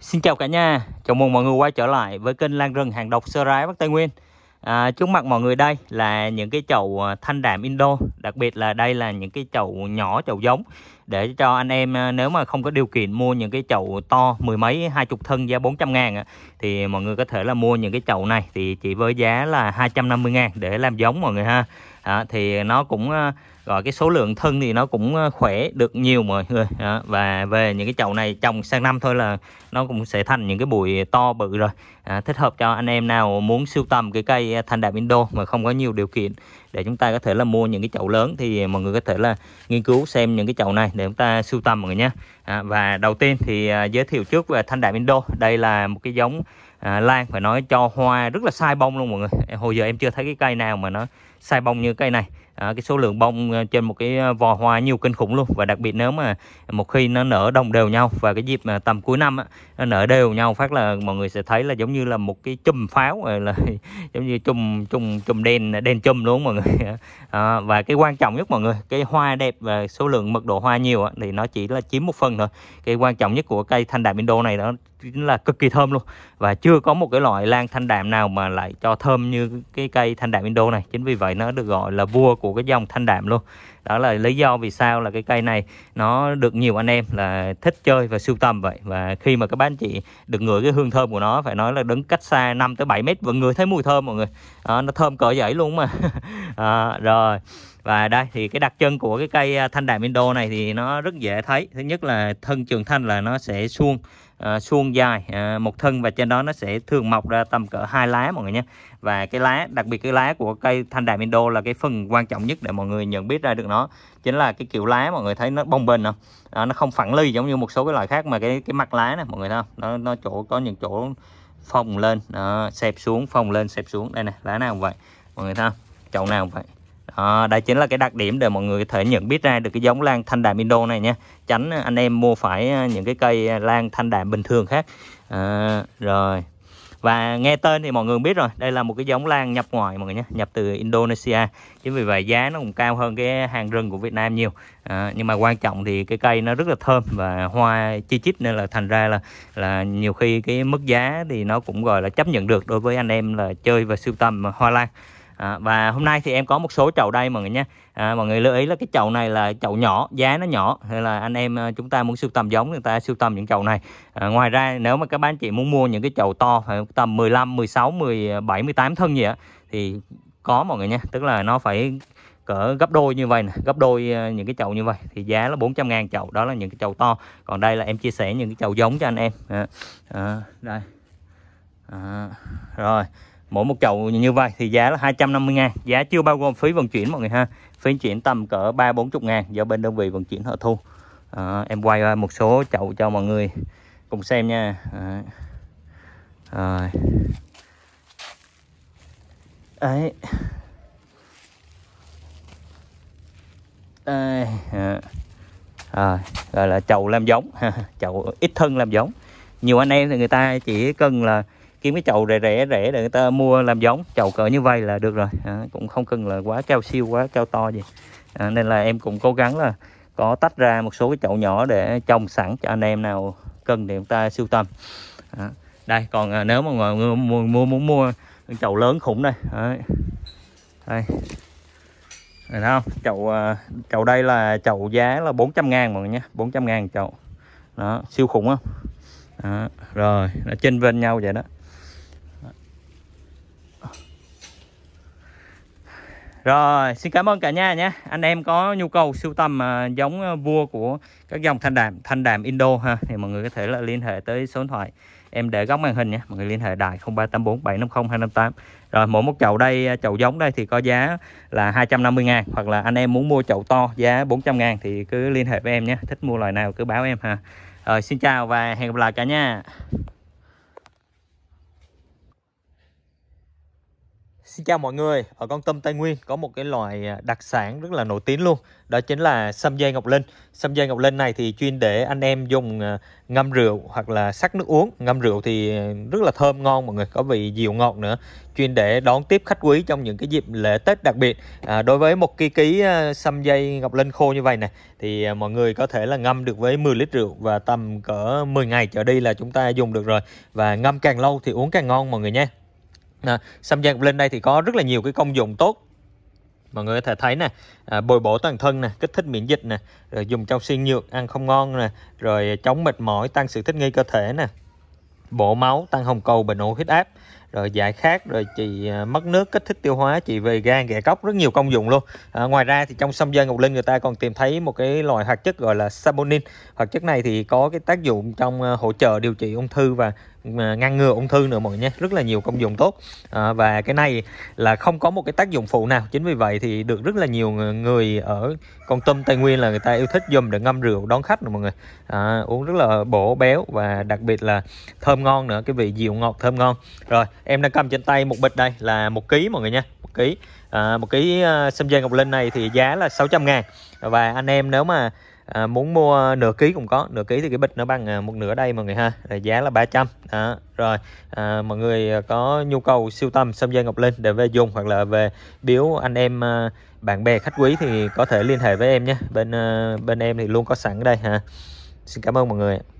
Xin chào cả nhà, chào mừng mọi người quay trở lại với kênh Lan Rừng Hàng Độc Sơ Rái Bắc Tây Nguyên à, Trước mặt mọi người đây là những cái chậu à, thanh đạm Indo Đặc biệt là đây là những cái chậu nhỏ, chậu giống Để cho anh em à, nếu mà không có điều kiện mua những cái chậu to mười mấy, hai chục thân giá 400 ngàn Thì mọi người có thể là mua những cái chậu này thì chỉ với giá là 250 ngàn để làm giống mọi người ha à, Thì nó cũng à, rồi cái số lượng thân thì nó cũng ờ, khỏe được nhiều mọi người đó. và về những cái chậu này trồng sang năm thôi là nó cũng sẽ thành những cái bụi to bự rồi à, thích hợp cho anh em nào muốn sưu tầm cái cây ờ, thanh đạm Indo mà không có nhiều điều kiện để chúng ta có thể là mua những cái chậu lớn thì mọi người có thể là nghiên cứu xem những cái chậu này để chúng ta sưu tầm mọi người nhé à, và đầu tiên thì ờ, giới thiệu trước về thanh đạm Indo đây là một cái giống à, lan phải nói cho hoa rất là sai bông luôn mọi người hồi giờ em chưa thấy cái cây nào mà nó sai bông như cây này à, cái số lượng bông ờ, trên một cái ờ, vò hoa nhiều kinh khủng luôn và đặc biệt nếu mà một khi nó nở đồng đều nhau và cái dịp mà tầm cuối năm á, nó nở đều nhau phát là mọi người sẽ thấy là giống như là một cái chùm pháo là giống như chùm chùm chùm đèn đèn chùm luôn mọi người à, và cái quan trọng nhất mọi người cái hoa đẹp và số lượng mật độ hoa nhiều á, thì nó chỉ là chiếm một phần thôi cái quan trọng nhất của cây thanh đạm indo này đó chính là cực kỳ thơm luôn và chưa có một cái loại lan thanh đạm nào mà lại cho thơm như cái cây thanh đạm indo này chính vì vậy nó được gọi là vua của của cái dòng thanh đạm luôn đó là lý do vì sao là cái cây này nó được nhiều anh em là thích chơi và sưu tầm vậy và khi mà các bạn chị được ngửi cái hương thơm của nó phải nói là đứng cách xa 5 tới 7 mét vẫn ngửi thấy mùi thơm mọi người đó, nó thơm cỡ dãy luôn mà à, rồi và đây thì cái đặc trưng của cái cây à, thanh đàm Indo này thì nó rất dễ thấy thứ nhất là thân trường thanh là nó sẽ suông uh, suông dài uh, một thân và trên đó nó sẽ thường mọc ra tầm cỡ hai lá mọi người nhé và cái lá đặc biệt cái lá của cây thanh đàm Indo là cái phần quan trọng nhất để mọi người nhận biết ra được nó chính là cái kiểu lá mọi người thấy nó bông bềnh không đó, nó không phẳng ly giống như một số cái loại khác mà cái cái mặt lá này mọi người thấy không nó nó chỗ có những chỗ phồng lên đó, xẹp xuống phồng lên xẹp xuống đây nè lá nào cũng vậy mọi người thấy không chậu nào cũng vậy đó, đây chính là cái đặc điểm để mọi người có thể nhận biết ra được cái giống lan thanh đạm Indo này nha tránh anh em mua phải à, những cái cây à, lan thanh đạm bình thường khác à, rồi và nghe tên thì mọi người biết rồi đây là một cái giống lan nhập ngoài mọi người nhé nhập từ Indonesia chính vì vậy giá nó cũng cao hơn cái hàng rừng của Việt Nam nhiều à, nhưng mà quan trọng thì cái cây nó rất là thơm và hoa chi chít nên là thành ra là là nhiều khi cái mức giá thì nó cũng gọi là chấp nhận được đối với anh em là chơi và sưu tầm hoa lan à, và hôm nay thì em có một số chậu đây mọi người nha, à, mọi người lưu ý là cái chậu này là chậu nhỏ giá nó nhỏ hay là anh em à, chúng ta muốn sưu tầm giống người ta sưu tầm những chậu này à, ngoài ra nếu mà các bạn chị muốn mua những cái chậu to tầm 15 16 17 18 thân gì á thì có mọi người nha, tức là nó phải cỡ gấp đôi như vậy nè gấp đôi à, những cái chậu như vậy thì giá là 400 ngàn chậu đó là những cái chậu to còn đây là em chia sẻ những cái chậu giống cho anh em à, à, đây à, rồi mỗi một chậu như vậy thì giá là 250 ngàn giá chưa bao gồm phí vận chuyển mọi người ha phí vận chuyển tầm cỡ 3-40 ngàn do bên đơn vị vận chuyển họ thu à, em quay một số chậu cho mọi người cùng xem nha à, rồi đấy đây à. rồi gọi là chậu làm giống chậu ít thân làm giống nhiều anh em thì người ta chỉ cần là kiếm cái chậu rẻ rẻ rẻ để người ta mua làm giống chậu cỡ như vậy là được rồi à, cũng không cần là quá cao siêu quá cao to gì à, nên là em cũng cố gắng là có tách ra một số cái chậu nhỏ để trồng sẵn cho anh em nào cần thì chúng ta siêu tầm à, đây còn à, nếu mà người mua muốn mua chậu lớn khủng đây đấy. đây Đấy không? Chậu à, chậu đây là chậu giá là 400 ngàn mọi người nhé 400 ngàn chậu Đó, siêu khủng không? Đó, rồi, nó chênh bên nhau vậy đó Rồi, xin cảm ơn cả nhà nhé. Anh em có nhu cầu sưu tầm à, giống à, vua của các dòng thanh đàm, thanh đàm Indo ha thì mọi người có thể là liên hệ tới số điện thoại em để góc màn hình nhé. Mọi người liên hệ đại 0384 750 258. Rồi mỗi một chậu đây à, chậu giống đây thì có giá là 250 ngàn hoặc là anh em muốn mua chậu to giá 400 ngàn thì cứ liên hệ với em nhé. Thích mua loài nào cứ báo em ha. Rồi xin chào và hẹn gặp lại cả nhà. Xin chào mọi người, ở Con Tâm Tây Nguyên có một cái loài à, đặc sản rất là nổi tiếng luôn Đó chính là sâm dây ngọc linh Sâm dây ngọc linh này thì chuyên để anh em dùng à, ngâm rượu hoặc là sắc nước uống Ngâm rượu thì à, rất là thơm ngon mọi người, có vị dịu ngọt nữa Chuyên để đón tiếp khách quý trong những cái dịp lễ Tết đặc biệt à, Đối với một ký ký sâm dây ngọc linh khô như vậy này Thì mọi người có thể là ngâm được với 10 lít rượu và tầm cỡ 10 ngày trở đi là chúng ta dùng được rồi Và ngâm càng lâu thì uống càng ngon mọi người nha à, Samsung lên đây thì có rất là nhiều cái công dụng tốt mọi người có thể thấy nè à, bồi bổ toàn thân nè kích thích miễn dịch nè rồi dùng trong xuyên nhược ăn không ngon nè rồi chống mệt mỏi tăng sự thích nghi cơ thể nè bổ máu tăng hồng cầu bệnh ổ huyết áp rồi giải khát rồi chị à, mất nước kích thích tiêu hóa chị về gan ghẻ cốc rất nhiều công dụng luôn à, ngoài ra thì trong sâm dây ngọc linh người ta còn tìm thấy một cái loại hoạt chất gọi là saponin hoạt chất này thì có cái tác dụng trong à, hỗ trợ điều trị ung thư và à, ngăn ngừa ung thư nữa mọi người nha rất là nhiều công dụng tốt à, và cái này là không có một cái tác dụng phụ nào chính vì vậy thì được rất là nhiều người ở con tâm tây nguyên là người ta yêu thích dùng để ngâm rượu đón khách nè mọi người à, uống rất là bổ béo và đặc biệt là thơm ngon nữa cái vị dịu ngọt thơm ngon rồi em đang cầm trên tay một bịch đây là một ký mọi người nha một ký à, một ký sâm à, dây ngọc linh này thì giá là 600 ngàn và anh em nếu mà à, muốn mua nửa ký cũng có nửa ký thì cái bịch nó bằng à, một nửa đây mọi người ha rồi giá là 300 đó rồi à, mọi người có nhu cầu siêu tầm sâm dây ngọc linh để về dùng hoặc là về biếu anh em à, bạn bè khách quý thì có thể liên hệ với em nhé bên à, bên em thì luôn có sẵn ở đây ha xin cảm ơn mọi người